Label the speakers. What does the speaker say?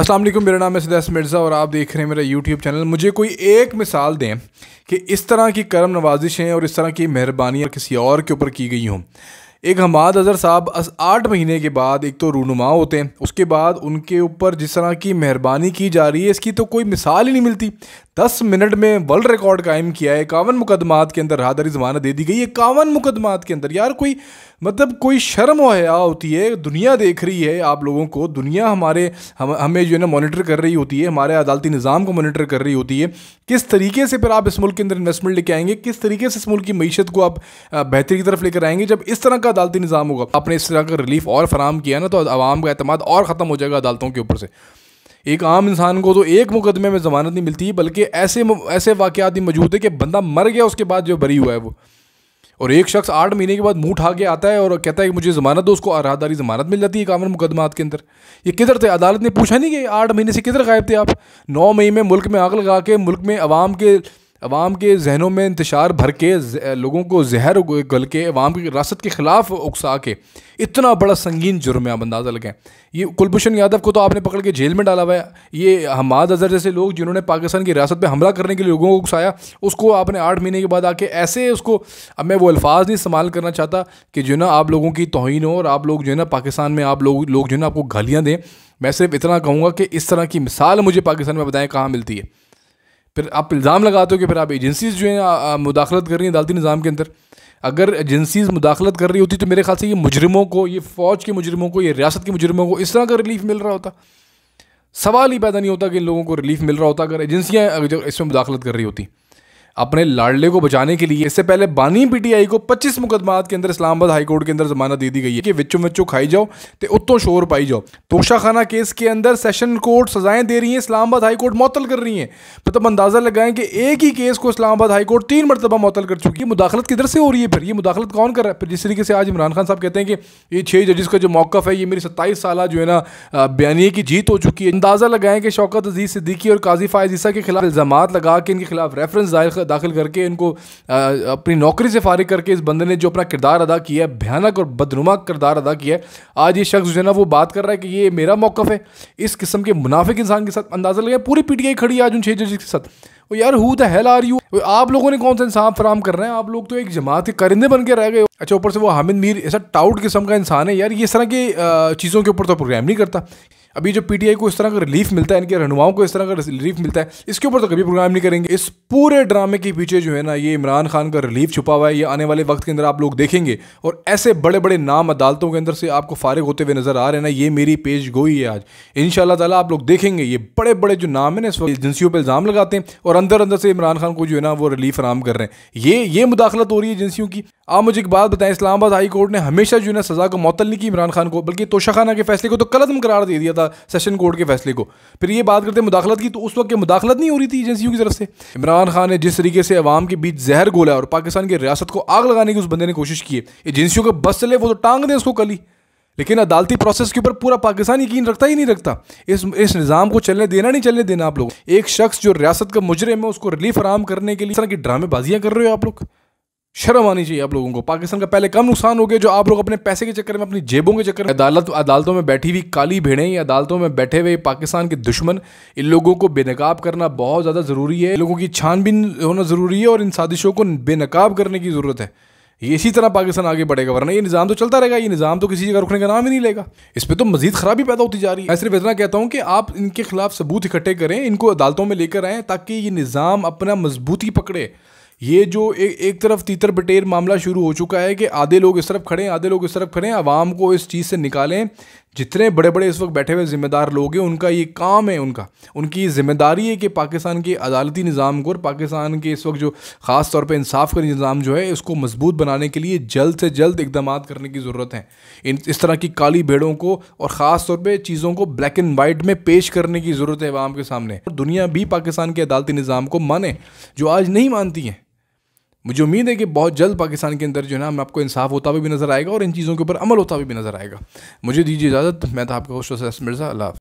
Speaker 1: असलम मेरा नाम है सदैस मिर्ज़ा और आप देख रहे हैं मेरा यूट्यूब चैनल मुझे कोई एक मिसाल दें कि इस तरह की करम नवाजिशें और इस तरह की मेहरबानियाँ किसी और के ऊपर की गई हों एक हमाद अज़र साहब आठ महीने के बाद एक तो रूनुमा होते हैं उसके बाद उनके ऊपर जिस तरह की मेहरबानी की जा रही है इसकी तो कोई मिसाल ही नहीं मिलती दस मिनट में वर्ल्ड रिकॉर्ड कायम किया है इक्यावन मुकदमात के अंदर राहदारी जमानत दे दी गई है इक्यावन मुकदमात के अंदर यार कोई मतलब कोई शर्म हया होती है दुनिया देख रही है आप लोगों को दुनिया हमारे हम हमें जो है ना मॉनिटर कर रही होती है हमारे अदालती निज़ाम को मॉनिटर कर रही होती है किस तरीके से फिर आप इस मुल्क के अंदर इन्वेस्टमेंट लेके आएंगे किस तरीके से इस मुल्क की मीशत को आप बेहतरी की तरफ लेकर आएंगे जब इस तरह का अदालती निज़ाम होगा आपने इस तरह का रिलीफ और फराम किया ना तो आवाम का अतमाद और ख़त्म हो जाएगा अदालतों के ऊपर से एक आम इंसान को तो एक मुकदमे में ज़मानत नहीं मिलती बल्कि ऐसे ऐसे वाक़ात भी मौजूद है कि बंदा मर गया उसके बाद जो बरी हुआ है वो और एक शख्स आठ महीने के बाद मुँह उठा के आता है और कहता है कि मुझे ज़मानत दो उसको राहदारी ज़मानत मिल जाती है कामर मुकदमात के अंदर ये किधर थे अदालत ने पूछा नहीं कि आठ महीने से किधर गायब थे आप नौ मई में मुल्क में आग लगा के मुल्क में आवाम के अवाम के जहनों में इंतशार भर के लोगों को जहर गल के अवाम की रियासत के ख़िलाफ़ उकसा के इतना बड़ा संगीन जुर्म है आप अंदाज़ा लगाएं ये कुलभूषण यादव को तो आपने पकड़ के जेल में डाला हुआ है ये हमाद अजहर जैसे लोग जिन्होंने पाकिस्तान की रियासत पर हमला करने के लिए लोगों को उकसाया उसको आपने आठ महीने के बाद आके ऐसे उसको अब मैं वो अल्फाज नहीं इस्तेमाल करना चाहता कि जो है ना आप लोगों की तोहन हो और आप लोग जो है ना पाकिस्तान में आप लोग लोग जो है ना आपको गालियाँ दें मैं सिर्फ इतना कहूँगा कि इस तरह की मिसाल मुझे पाकिस्तान में बताएं कहाँ मिलती है फिर आप इल्ज़ाम लगाते हो कि फिर आप एजेंसीज़ जो हैं मुदाखलत कर रही हैं अदालती निज़ाम के अंदर अगर एजेंसीज़ मुदाखलत कर रही होती तो मेरे ख्याल से ये मुजरमों को ये फ़ौज के मुजरमों को ये रियासत के मुजरमों को इस तरह का रिलीफ मिल रहा होता सवाल ही पैदा नहीं होता कि इन लोगों को रिलीफ मिल रहा होता अगर एजेंसियाँ इसमें मुदाखलत कर रही होती अपने लाडले को बचाने के लिए इससे पहले बानी पीटीआई को 25 मुकदमात के अंदर इस्लामाबाद हाईकोर्ट के अंदर जमानत दे दी गई है कि विचो विचो खाई जाओ तो उत्तों शोर पाई जाओ तोशाखाना केस के अंदर सेशन कोर्ट सजाएं दे रही है इस्लामाबाद कोर्ट मौतल कर रही है मतलब अंदाजा लगाएं कि एक ही केस को इस्लामाबाद हाईकोर्ट तीन मरतबा मौतल कर चुकी है मुदाखलत किधर से हो रही है फिर ये मुदाखलत कौन कर रहा है फिर जिस तरीके से आज इमरान खान साहब कहते हैं कि ये छह जजेस का जो मौकफ है ये मेरी सत्ताईस साल जो है ना बयानी की जीत हो चुकी है अंदाजा लगाएं कि शौकत अजीज सिद्दीकी और काजी फायजीसा के खिलाफ इल्जाम लगा के इनके खिलाफ रेफरेंस दायर दाखिल करके इनको अपनी नौकरी से फारिग करके इस बंदे ने जो अपना किरदार अदा किया है भयानक और बदनुमा किरदार अदा किया है आज ये शख्स जो है ना वो बात कर रहा है कि ये मेरा मौक़ है इस किस्म के मुनाफिक इंसान के साथ अंदाज़ा लगे पूरी पीटीआई खड़ी है आज उन छः जजेस के साथ वो यार who the hell are you आप लोगों ने कौन सा इंसान फराम कर रहे हैं आप लोग तो एक जमात के करिंदे बन के रह गए अच्छा ऊपर से वो हामिद मीर ऐसा टाउट किस्म का इंसान है यार ये इस तरह की चीज़ों के ऊपर तो प्रोग्राम नहीं करता अभी जो पीटीआई को इस तरह का रिलीफ मिलता है इनके रहनुमाओं को इस तरह का रिलीफ मिलता है इसके ऊपर तो कभी प्रोग्राम नहीं करेंगे इस पूरे ड्रामे के पीछे जो है ना ये इमरान खान का रिलीफ छुपा हुआ है ये आने वाले वक्त के अंदर आप लोग देखेंगे और ऐसे बड़े बड़े नाम अदालतों के अंदर से आपको फारिग होते हुए नजर आ रहे हैं ना ये मेरी पेश गोई है आज इन ताला आप लोग देखेंगे ये बड़े बड़े जो नाम है ना इस वक्त एजेंसियों पर इल्ज़ाम लगाते हैं और अंदर अंदर से इमरान खान को जो है ना वो रिलीफ फराम कर रहे हैं ये ये मुदाखलत हो रही है एजेंसियों की आप मुझे एक बात बताएं इस्लामाबाद हाई कोर्ट ने हमेशा जो है सज़ा को मौतल नहीं की इमरान खान को बल्कि तोशाखाना के फैसले को तो कलम करार दे दिया था सेशन कोर्ट के फैसले को फिर ये बात करते मुदाखलत की तो उस वक्त मुदाखलत नहीं हो रही थी एजेंसियों की तरफ से इमरान खान ने जिस तरीके से आवाम के बीच जहर गोला और पाकिस्तान की रियासत को आग लगाने की उस बंदे ने कोशिश की एजेंसियों का बस चले वो तो टांग दें उसको कली लेकिन अदालती प्रोसेस के ऊपर पूरा पाकिस्तान यकीन रखता ही नहीं रखता इस इस निज़ाम को चलने देना नहीं चलने देना आप लोग एक शख्स जो रियासत का मुजरम है उसको रिलीफ फराम करने के लिए तरह की ड्रामेबाजियाँ कर रहे हो आप लोग शर्म आनी चाहिए आप लोगों को पाकिस्तान का पहले कम नुकसान हो गया जो आप लोग अपने पैसे के चक्कर में अपनी जेबों के चक्कर में अदालत अदालतों में बैठी हुई काली भेड़ें या अदालतों में बैठे हुए पाकिस्तान के दुश्मन इन लोगों को बेनकाब करना बहुत ज़्यादा ज़रूरी है लोगों की छानबीन होना ज़रूरी है और इन साजिशों को बेनकाब करने की ज़रूरत है ये इसी तरह पाकिस्तान आगे बढ़ेगा वरना ये निज़ाम तो चलता रहेगा ये निज़ाम तो किसी जगह रुकने का नाम ही नहीं लेगा इस पर तो मजीद खराबी पैदा होती जा रही है मैं सिर्फ इतना कहता हूँ कि आप इनके खिलाफ सबूत इकट्ठे करें इनको अदालतों में लेकर आएँ ताकि ये निज़ाम अपना मजबूती पकड़े ये जो ए, एक तरफ तीतर बटेर मामला शुरू हो चुका है कि आधे लोग इस तरफ खड़े हैं आधे लोग इस तरफ खड़े हैं आवाम को इस चीज़ से निकालें जितने बड़े बड़े इस वक्त बैठे हुए ज़िम्मेदार लोग हैं उनका ये काम है उनका उनकी जिम्मेदारी है कि पाकिस्तान के अदालती निज़ाम को और पाकिस्तान के इस वक्त जो ख़ास तौर पर इंसाफ का निज़ाम जो है इसको मजबूत बनाने के लिए जल्द से जल्द इकदाम करने की ज़रूरत है इन इस तरह की काली भेड़ों को और ख़ास तौर पर चीज़ों को ब्लैक एंड वाइट में पेश करने की ज़रूरत है आवाम के सामने और दुनिया भी पाकिस्तान के अदालती निज़ाम को माने जो आज नहीं मानती हैं मुझे उम्मीद है कि बहुत जल्द पाकिस्तान के अंदर जो है ना हम आपको इंसाफ होता हुआ भी नज़र आएगा और इन चीज़ों के ऊपर अमल होता हुआ भी नज़र आएगा मुझे दीजिए इजाज़त मैं था आपका खुश मिर्ज़ा अल्लाह